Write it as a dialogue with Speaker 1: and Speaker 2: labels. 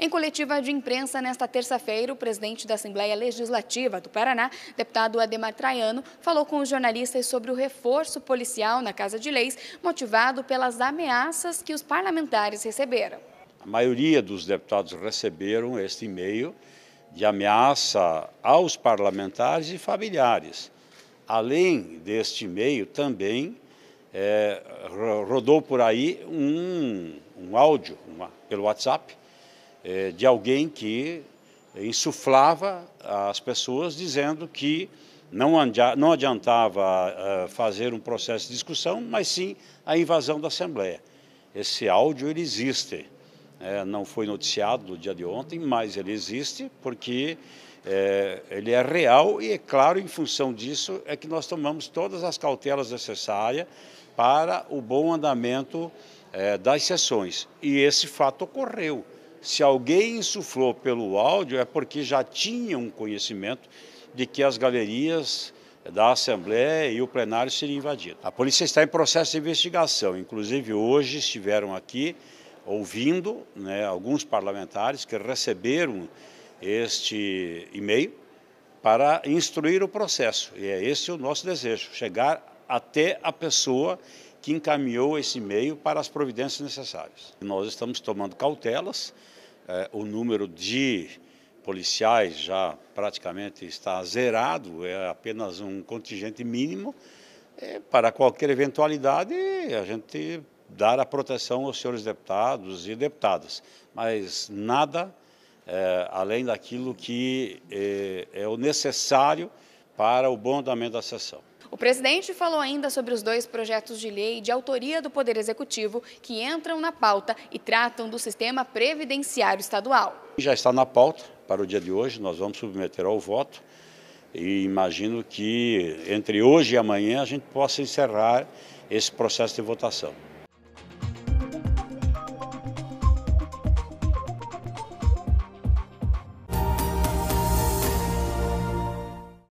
Speaker 1: Em coletiva de imprensa nesta terça-feira, o presidente da Assembleia Legislativa do Paraná, deputado Ademar Traiano, falou com os jornalistas sobre o reforço policial na Casa de Leis, motivado pelas ameaças que os parlamentares receberam.
Speaker 2: A maioria dos deputados receberam este e-mail de ameaça aos parlamentares e familiares. Além deste e-mail, também é, rodou por aí um, um áudio uma, pelo WhatsApp é, de alguém que insuflava as pessoas dizendo que não, não adiantava é, fazer um processo de discussão, mas sim a invasão da Assembleia. Esse áudio ele existe, é, não foi noticiado no dia de ontem, mas ele existe porque é, ele é real e, é claro, em função disso é que nós tomamos todas as cautelas necessárias para o bom andamento é, das sessões. E esse fato ocorreu. Se alguém insuflou pelo áudio, é porque já tinha um conhecimento de que as galerias da Assembleia e o plenário seriam invadidos. A polícia está em processo de investigação, inclusive hoje estiveram aqui ouvindo né, alguns parlamentares que receberam este e-mail para instruir o processo. E é esse o nosso desejo, chegar até a pessoa que encaminhou esse e-mail para as providências necessárias. Nós estamos tomando cautelas, é, o número de policiais já praticamente está zerado, é apenas um contingente mínimo. É, para qualquer eventualidade, a gente dar a proteção aos senhores deputados e deputadas, mas nada é, além daquilo que é o necessário para o bom andamento da sessão.
Speaker 1: O presidente falou ainda sobre os dois projetos de lei de autoria do Poder Executivo que entram na pauta e tratam do sistema previdenciário estadual.
Speaker 2: Já está na pauta para o dia de hoje, nós vamos submeter ao voto e imagino que entre hoje e amanhã a gente possa encerrar esse processo de votação.